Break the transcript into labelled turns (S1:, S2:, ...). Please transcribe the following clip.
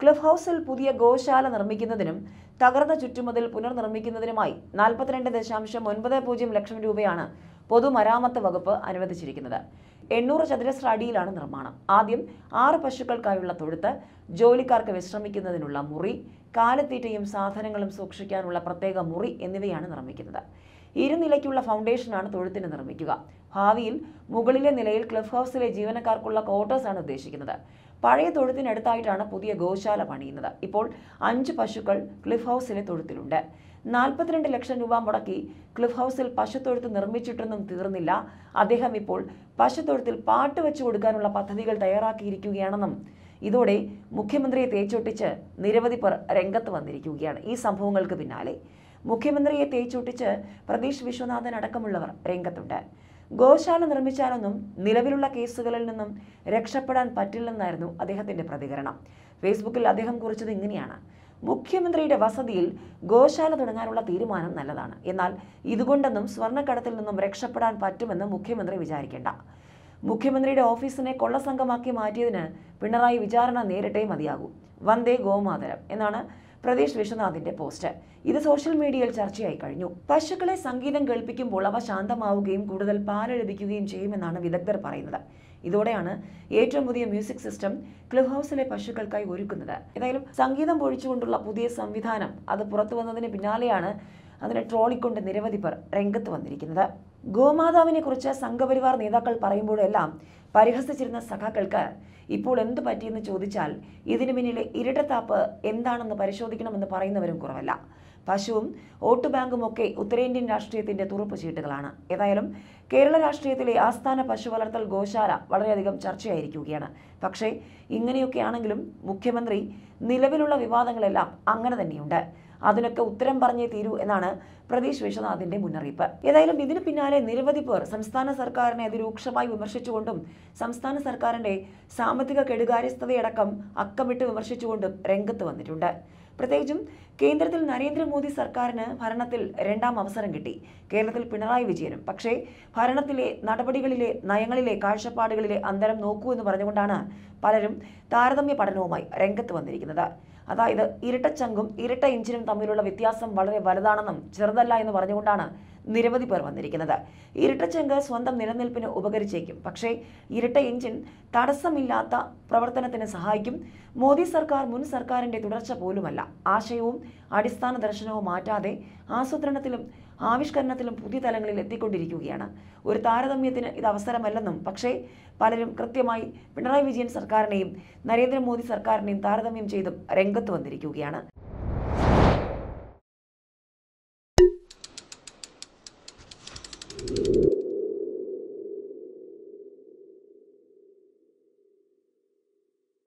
S1: club ഹൗസിൽ പുതിയ ഗോശാല നിർമ്മിക്കുന്നതിനും തകർന്ന ചുറ്റുമതിൽ പുനർനിർമ്മിക്കുന്നതിനുമായി നാൽപ്പത്തിരണ്ട് ദശാംശം ഒൻപത് പൂജ്യം ലക്ഷം രൂപയാണ് പൊതുമരാമത്ത് വകുപ്പ് അനുവദിച്ചിരിക്കുന്നത് എണ്ണൂറ് ചതുരശ്ര അടിയിലാണ് നിർമ്മാണം ആദ്യം ആറ് പശുക്കൾക്കായുള്ള തൊഴുത്ത് ജോലിക്കാർക്ക് വിശ്രമിക്കുന്നതിനുള്ള മുറി കാലത്തീറ്റയും സാധനങ്ങളും സൂക്ഷിക്കാനുള്ള പ്രത്യേക മുറി എന്നിവയാണ് നിർമ്മിക്കുന്നത് ഇരുനിലയ്ക്കുള്ള ഫൗണ്ടേഷനാണ് തൊഴുത്തിന് നിർമ്മിക്കുക ഭാവിയിൽ മുകളിലെ നിലയിൽ ക്ലിഫ് ഹൗസിലെ ജീവനക്കാർക്കുള്ള ക്വാർട്ടേഴ്സാണ് ഉദ്ദേശിക്കുന്നത് പഴയ തൊഴുത്തിനടുത്തായിട്ടാണ് പുതിയ ഗോശാല പണിയുന്നത് ഇപ്പോൾ അഞ്ച് പശുക്കൾ ക്ലിഫ് ഹൗസിലെ തൊഴുത്തിലുണ്ട് നാൽപ്പത്തിരണ്ട് ലക്ഷം രൂപ മുടക്കി ക്ലിഫ് ഹൗസിൽ പശുത്തൊഴുത്ത് നിർമ്മിച്ചിട്ടൊന്നും തീർന്നില്ല അദ്ദേഹം ഇപ്പോൾ പശുത്തൊഴുത്തിൽ പാട്ട് വെച്ചു കൊടുക്കാനുള്ള പദ്ധതികൾ തയ്യാറാക്കിയിരിക്കുകയാണെന്നും ഇതോടെ മുഖ്യമന്ത്രിയെ തേച്ചൊട്ടിച്ച് നിരവധി പേർ രംഗത്ത് വന്നിരിക്കുകയാണ് ഈ സംഭവങ്ങൾക്ക് പിന്നാലെ മുഖ്യമന്ത്രിയെ തേച്ചൂട്ടിച്ച് പ്രതീഷ് വിശ്വനാഥൻ അടക്കമുള്ളവർ രംഗത്തുണ്ട് ഗോശാല നിർമ്മിച്ചാലൊന്നും നിലവിലുള്ള കേസുകളിൽ നിന്നും രക്ഷപ്പെടാൻ പറ്റില്ലെന്നായിരുന്നു അദ്ദേഹത്തിന്റെ പ്രതികരണം ഫേസ്ബുക്കിൽ അദ്ദേഹം കുറിച്ചത് ഇങ്ങനെയാണ് മുഖ്യമന്ത്രിയുടെ വസതിയിൽ ഗോശാല തുടങ്ങാനുള്ള തീരുമാനം നല്ലതാണ് എന്നാൽ ഇതുകൊണ്ടൊന്നും സ്വർണ്ണക്കടത്തിൽ നിന്നും രക്ഷപ്പെടാൻ പറ്റുമെന്ന് മുഖ്യമന്ത്രി വിചാരിക്കേണ്ട മുഖ്യമന്ത്രിയുടെ ഓഫീസിനെ കൊള്ളസംഘമാക്കി മാറ്റിയതിന് പിണറായി വിചാരണ നേരിട്ടേ മതിയാകൂ വന്ദേ ഗോമാതരം എന്നാണ് പ്രദേശ് വിശ്വനാഥിന്റെ പോസ്റ്റ് ഇത് സോഷ്യൽ മീഡിയയിൽ ചർച്ചയായി കഴിഞ്ഞു പശുക്കളെ സംഗീതം കേൾപ്പിക്കുമ്പോൾ അവ ശാന്തമാവുകയും കൂടുതൽ പാലൊഴുപിക്കുകയും ചെയ്യുമെന്നാണ് വിദഗ്ധർ പറയുന്നത് ഇതോടെയാണ് ഏറ്റവും പുതിയ മ്യൂസിക് സിസ്റ്റം ക്ലബ് ഹൗസിലെ പശുക്കൾക്കായി ഒരുക്കുന്നത് ഏതായാലും സംഗീതം പൊഴിച്ചുകൊണ്ടുള്ള പുതിയ സംവിധാനം അത് പുറത്തു വന്നതിന് പിന്നാലെയാണ് അതിനെ ട്രോളിക്കൊണ്ട് നിരവധി പേർ രംഗത്ത് വന്നിരിക്കുന്നത് ഗോമാതാവിനെ കുറിച്ച് സംഘപരിവാർ നേതാക്കൾ പറയുമ്പോഴെല്ലാം പരിഹസിച്ചിരുന്ന സഖാക്കൾക്ക് ഇപ്പോൾ എന്ത് പറ്റിയെന്ന് ചോദിച്ചാൽ ഇതിനു പിന്നിലെ ഇരട്ടത്താപ്പ് എന്താണെന്ന് പരിശോധിക്കണമെന്ന് പറയുന്നവരും കുറവല്ല പശുവും വോട്ട് ബാങ്കും ഒക്കെ ഉത്തരേന്ത്യൻ രാഷ്ട്രീയത്തിന്റെ തുറപ്പ് ചീട്ടുകളാണ് ഏതായാലും കേരള രാഷ്ട്രീയത്തിലെ ആസ്ഥാന പശു വളർത്തൽ ഗോശാല വളരെയധികം ചർച്ചയായിരിക്കുകയാണ് പക്ഷേ ഇങ്ങനെയൊക്കെയാണെങ്കിലും മുഖ്യമന്ത്രി നിലവിലുള്ള വിവാദങ്ങളെല്ലാം അങ്ങനെ തന്നെയുണ്ട് അതിനൊക്കെ ഉത്തരം പറഞ്ഞേ തീരൂ എന്നാണ് പ്രതീഷ് വിശ്വനാഥിന്റെ മുന്നറിയിപ്പ് ഏതായാലും ഇതിന് പിന്നാലെ നിരവധി പേർ സംസ്ഥാന സർക്കാരിനെ അതിരൂക്ഷമായി വിമർശിച്ചുകൊണ്ടും സംസ്ഥാന സർക്കാരിന്റെ സാമ്പത്തിക കെടുകാര്യസ്ഥതയടക്കം അക്കമിട്ട് വിമർശിച്ചുകൊണ്ടും രംഗത്ത് വന്നിട്ടുണ്ട് പ്രത്യേകിച്ചും കേന്ദ്രത്തിൽ നരേന്ദ്രമോദി സർക്കാരിന് ഭരണത്തിൽ രണ്ടാം അവസരം കിട്ടി കേരളത്തിൽ പിണറായി വിജയനും പക്ഷേ ഭരണത്തിലെ നടപടികളിലെ നയങ്ങളിലെ കാഴ്ചപ്പാടുകളിലെ അന്തരം നോക്കൂ എന്ന് പറഞ്ഞുകൊണ്ടാണ് പലരും താരതമ്യ പഠനവുമായി രംഗത്ത് വന്നിരിക്കുന്നത് അതായത് ചങ്കും ഇരട്ട ഇഞ്ചിനും തമ്മിലുള്ള വ്യത്യാസം വളരെ വലുതാണെന്നും ചെറുതല്ല എന്ന് പറഞ്ഞുകൊണ്ടാണ് നിരവധി പേർ വന്നിരിക്കുന്നത് ഇരട്ടച്ചങ്ക് സ്വന്തം നിലനിൽപ്പിന് ഉപകരിച്ചേക്കും പക്ഷേ ഇരട്ട എഞ്ചിൻ തടസ്സമില്ലാത്ത പ്രവർത്തനത്തിന് സഹായിക്കും മോദി സർക്കാർ മുൻ സർക്കാരിന്റെ തുടർച്ച പോലുമല്ല ആശയവും അടിസ്ഥാന ദർശനവും മാറ്റാതെ ആസൂത്രണത്തിലും ആവിഷ്കരണത്തിലും പുതിയ തലങ്ങളിൽ എത്തിക്കൊണ്ടിരിക്കുകയാണ് ഒരു താരതമ്യത്തിന് ഇത് അവസരമല്ലെന്നും പക്ഷേ പലരും കൃത്യമായി പിണറായി വിജയൻ സർക്കാരിനെയും നരേന്ദ്രമോദി സർക്കാരിനെയും താരതമ്യം ചെയ്തും രംഗത്ത് വന്നിരിക്കുകയാണ്